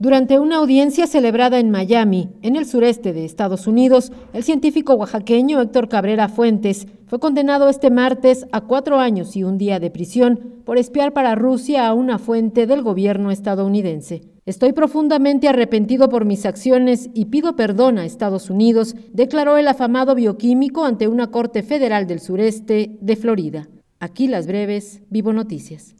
Durante una audiencia celebrada en Miami, en el sureste de Estados Unidos, el científico oaxaqueño Héctor Cabrera Fuentes fue condenado este martes a cuatro años y un día de prisión por espiar para Rusia a una fuente del gobierno estadounidense. Estoy profundamente arrepentido por mis acciones y pido perdón a Estados Unidos, declaró el afamado bioquímico ante una corte federal del sureste de Florida. Aquí las breves, Vivo Noticias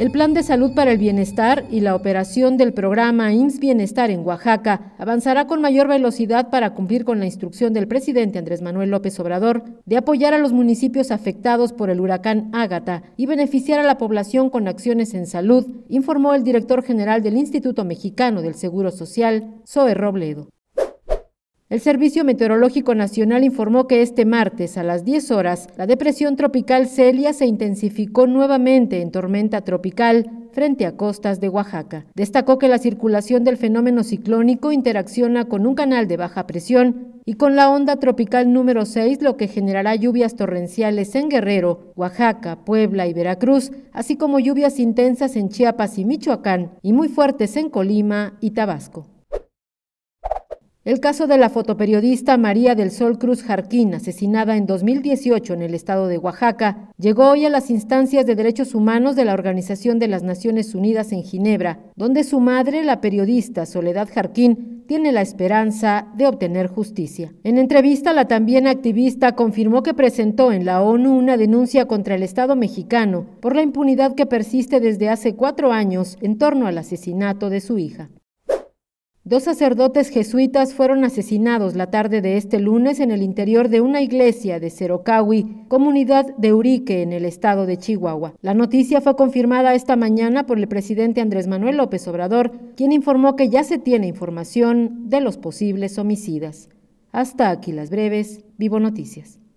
el Plan de Salud para el Bienestar y la operación del programa IMSS Bienestar en Oaxaca avanzará con mayor velocidad para cumplir con la instrucción del presidente Andrés Manuel López Obrador de apoyar a los municipios afectados por el huracán Ágata y beneficiar a la población con acciones en salud, informó el director general del Instituto Mexicano del Seguro Social, Zoe Robledo. El Servicio Meteorológico Nacional informó que este martes a las 10 horas la depresión tropical Celia se intensificó nuevamente en tormenta tropical frente a costas de Oaxaca. Destacó que la circulación del fenómeno ciclónico interacciona con un canal de baja presión y con la onda tropical número 6, lo que generará lluvias torrenciales en Guerrero, Oaxaca, Puebla y Veracruz, así como lluvias intensas en Chiapas y Michoacán y muy fuertes en Colima y Tabasco. El caso de la fotoperiodista María del Sol Cruz Jarquín, asesinada en 2018 en el estado de Oaxaca, llegó hoy a las instancias de derechos humanos de la Organización de las Naciones Unidas en Ginebra, donde su madre, la periodista Soledad Jarquín, tiene la esperanza de obtener justicia. En entrevista, la también activista confirmó que presentó en la ONU una denuncia contra el Estado mexicano por la impunidad que persiste desde hace cuatro años en torno al asesinato de su hija. Dos sacerdotes jesuitas fueron asesinados la tarde de este lunes en el interior de una iglesia de Cerocawi, comunidad de Urique, en el estado de Chihuahua. La noticia fue confirmada esta mañana por el presidente Andrés Manuel López Obrador, quien informó que ya se tiene información de los posibles homicidas. Hasta aquí las breves, Vivo Noticias.